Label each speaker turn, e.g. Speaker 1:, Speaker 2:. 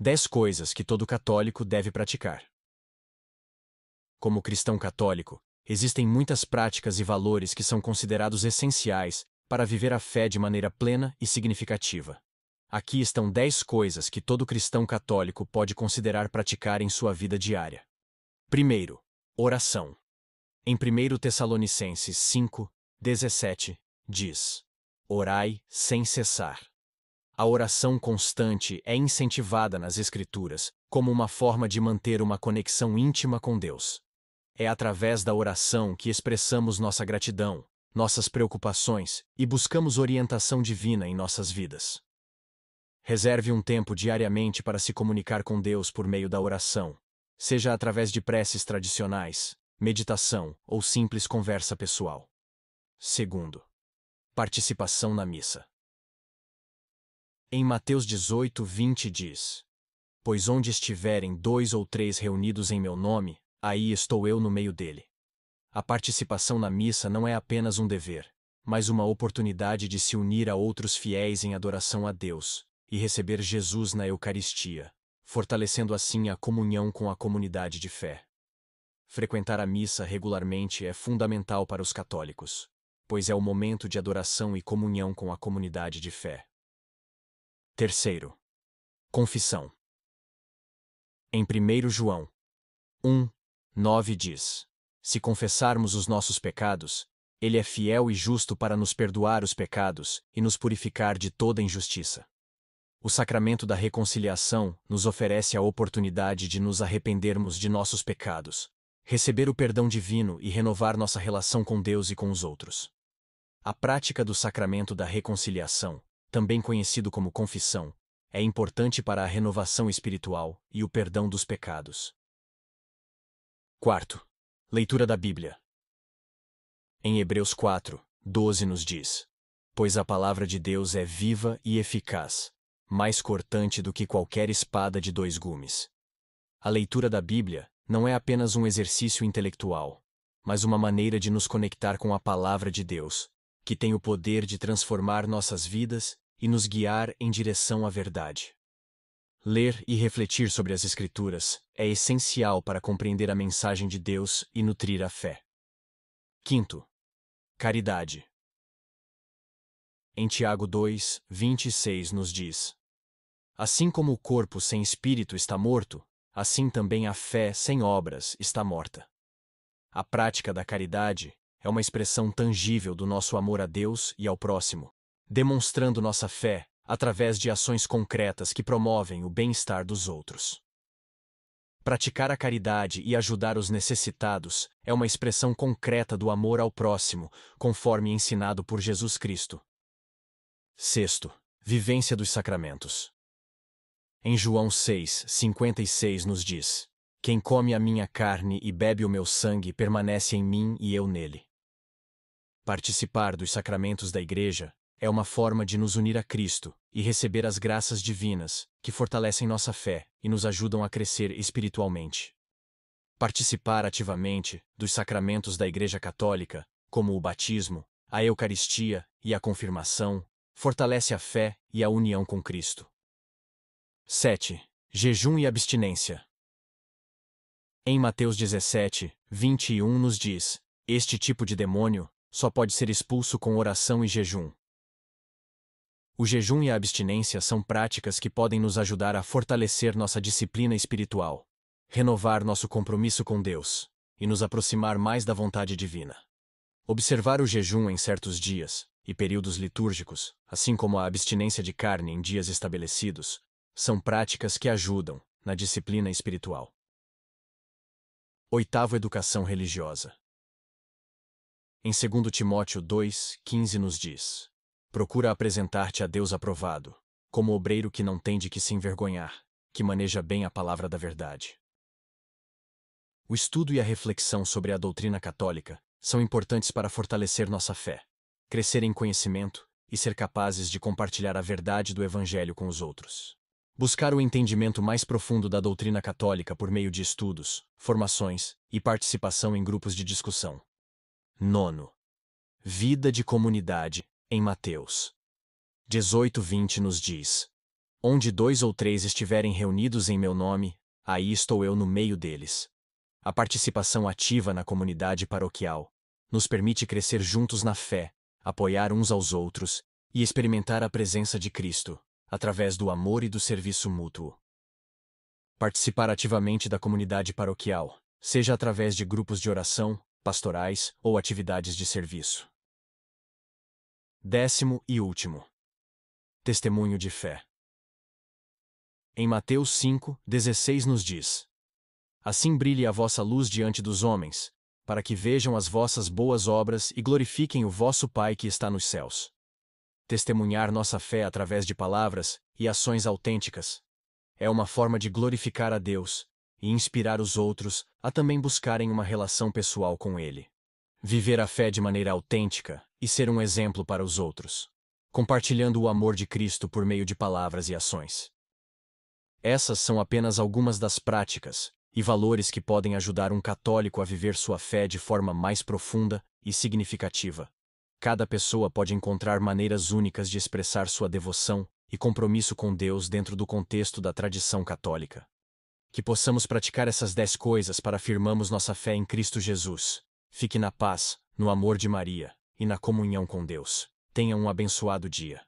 Speaker 1: 10 coisas que todo católico deve praticar. Como cristão católico, existem muitas práticas e valores que são considerados essenciais para viver a fé de maneira plena e significativa. Aqui estão 10 coisas que todo cristão católico pode considerar praticar em sua vida diária. Primeiro, oração. Em 1 Tessalonicenses 5, 17, diz: Orai sem cessar. A oração constante é incentivada nas Escrituras como uma forma de manter uma conexão íntima com Deus. É através da oração que expressamos nossa gratidão, nossas preocupações e buscamos orientação divina em nossas vidas. Reserve um tempo diariamente para se comunicar com Deus por meio da oração, seja através de preces tradicionais, meditação ou simples conversa pessoal. Segundo, participação na missa. Em Mateus 18, 20 diz: Pois onde estiverem dois ou três reunidos em meu nome, aí estou eu no meio dele. A participação na missa não é apenas um dever, mas uma oportunidade de se unir a outros fiéis em adoração a Deus e receber Jesus na Eucaristia, fortalecendo assim a comunhão com a comunidade de fé. Frequentar a missa regularmente é fundamental para os católicos, pois é o momento de adoração e comunhão com a comunidade de fé. Terceiro. Confissão. Em 1 João 1, 9 diz: Se confessarmos os nossos pecados, ele é fiel e justo para nos perdoar os pecados e nos purificar de toda injustiça. O sacramento da reconciliação nos oferece a oportunidade de nos arrependermos de nossos pecados, receber o perdão divino e renovar nossa relação com Deus e com os outros. A prática do sacramento da reconciliação também conhecido como confissão, é importante para a renovação espiritual e o perdão dos pecados. Quarto, leitura da Bíblia. Em Hebreus 4, 12 nos diz: Pois a palavra de Deus é viva e eficaz, mais cortante do que qualquer espada de dois gumes. A leitura da Bíblia não é apenas um exercício intelectual, mas uma maneira de nos conectar com a palavra de Deus, que tem o poder de transformar nossas vidas e nos guiar em direção à verdade. Ler e refletir sobre as Escrituras é essencial para compreender a mensagem de Deus e nutrir a fé. Quinto, caridade. Em Tiago 2, 26 nos diz: Assim como o corpo sem espírito está morto, assim também a fé sem obras está morta. A prática da caridade é uma expressão tangível do nosso amor a Deus e ao próximo, demonstrando nossa fé através de ações concretas que promovem o bem-estar dos outros. Praticar a caridade e ajudar os necessitados é uma expressão concreta do amor ao próximo, conforme ensinado por Jesus Cristo. Sexto, vivência dos sacramentos. Em João 6, 56 nos diz: Quem come a minha carne e bebe o meu sangue permanece em mim e eu nele. Participar dos sacramentos da Igreja é uma forma de nos unir a Cristo e receber as graças divinas que fortalecem nossa fé e nos ajudam a crescer espiritualmente. Participar ativamente dos sacramentos da Igreja Católica, como o batismo, a Eucaristia e a confirmação, fortalece a fé e a união com Cristo. 7. Jejum e abstinência. Em Mateus 17, 21 nos diz: Este tipo de demônio só pode ser expulso com oração e jejum. O jejum e a abstinência são práticas que podem nos ajudar a fortalecer nossa disciplina espiritual, renovar nosso compromisso com Deus e nos aproximar mais da vontade divina. Observar o jejum em certos dias e períodos litúrgicos, assim como a abstinência de carne em dias estabelecidos, são práticas que ajudam na disciplina espiritual. Oitavo, educação religiosa. Em 2 Timóteo 2,15 nos diz: Procura apresentar-te a Deus aprovado, como obreiro que não tem de que se envergonhar, que maneja bem a palavra da verdade. O estudo e a reflexão sobre a doutrina católica são importantes para fortalecer nossa fé, crescer em conhecimento e ser capazes de compartilhar a verdade do Evangelho com os outros. Buscar o entendimento mais profundo da doutrina católica por meio de estudos, formações e participação em grupos de discussão Nono. Vida de comunidade, em Mateus. 18:20 nos diz: Onde dois ou três estiverem reunidos em meu nome, aí estou eu no meio deles. A participação ativa na comunidade paroquial nos permite crescer juntos na fé, apoiar uns aos outros e experimentar a presença de Cristo, através do amor e do serviço mútuo. Participar ativamente da comunidade paroquial, seja através de grupos de oração, pastorais ou atividades de serviço. Décimo e último. Testemunho de fé. Em Mateus 5, 16 nos diz: Assim brilhe a vossa luz diante dos homens, para que vejam as vossas boas obras e glorifiquem o vosso Pai que está nos céus. Testemunhar nossa fé através de palavras e ações autênticas é uma forma de glorificar a Deus e inspirar os outros a também buscarem uma relação pessoal com Ele. Viver a fé de maneira autêntica e ser um exemplo para os outros, compartilhando o amor de Cristo por meio de palavras e ações. Essas são apenas algumas das práticas e valores que podem ajudar um católico a viver sua fé de forma mais profunda e significativa. Cada pessoa pode encontrar maneiras únicas de expressar sua devoção e compromisso com Deus dentro do contexto da tradição católica. Que possamos praticar essas dez coisas para afirmarmos nossa fé em Cristo Jesus. Fique na paz, no amor de Maria e na comunhão com Deus. Tenha um abençoado dia.